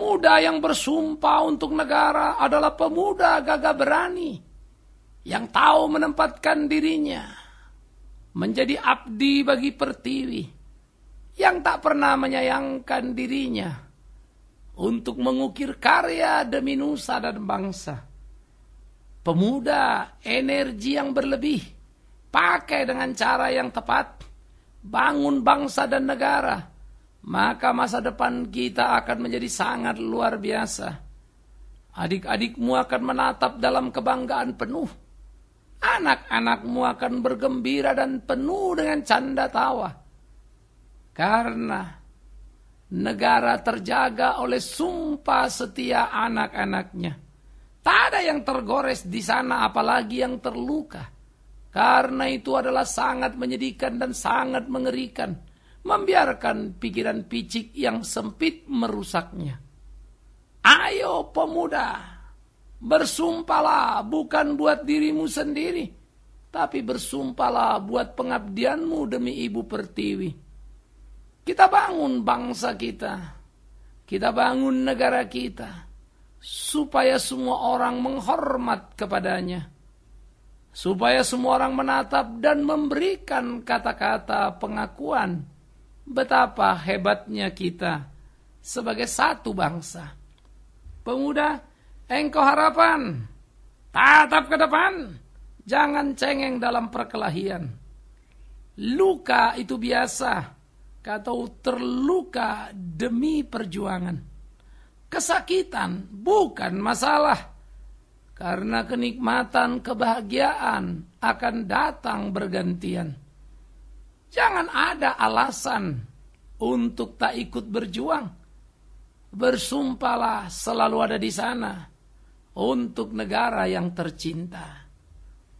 Pemuda yang bersumpah untuk negara adalah pemuda gagah berani yang tahu menempatkan dirinya menjadi abdi bagi pertiwi yang tak pernah menyayangkan dirinya untuk mengukir karya demi nusa dan bangsa. Pemuda energi yang berlebih pakai dengan cara yang tepat bangun bangsa dan negara maka masa depan kita akan menjadi sangat luar biasa. Adik-adikmu akan menatap dalam kebanggaan penuh. Anak-anakmu akan bergembira dan penuh dengan canda tawa. Karena negara terjaga oleh sumpah setia anak-anaknya. Tak ada yang tergores di sana apalagi yang terluka. Karena itu adalah sangat menyedihkan dan sangat mengerikan membiarkan pikiran picik yang sempit merusaknya. Ayo pemuda, bersumpahlah bukan buat dirimu sendiri, tapi bersumpahlah buat pengabdianmu demi ibu pertiwi. Kita bangun bangsa kita, kita bangun negara kita, supaya semua orang menghormat kepadanya supaya semua orang menatap dan memberikan kata-kata pengakuan betapa hebatnya kita sebagai satu bangsa. Pemuda, engkau harapan, tatap ke depan, jangan cengeng dalam perkelahian. Luka itu biasa, atau terluka demi perjuangan. Kesakitan bukan masalah, karena kenikmatan kebahagiaan akan datang bergantian. Jangan ada alasan untuk tak ikut berjuang. Bersumpahlah selalu ada di sana untuk negara yang tercinta.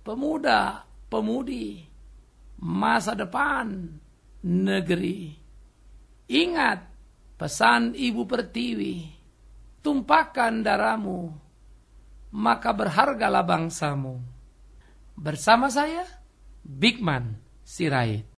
Pemuda, pemudi, masa depan negeri. Ingat pesan Ibu Pertiwi, tumpahkan darahmu maka berhargalah bangsamu. Bersama saya, Bigman Sirait.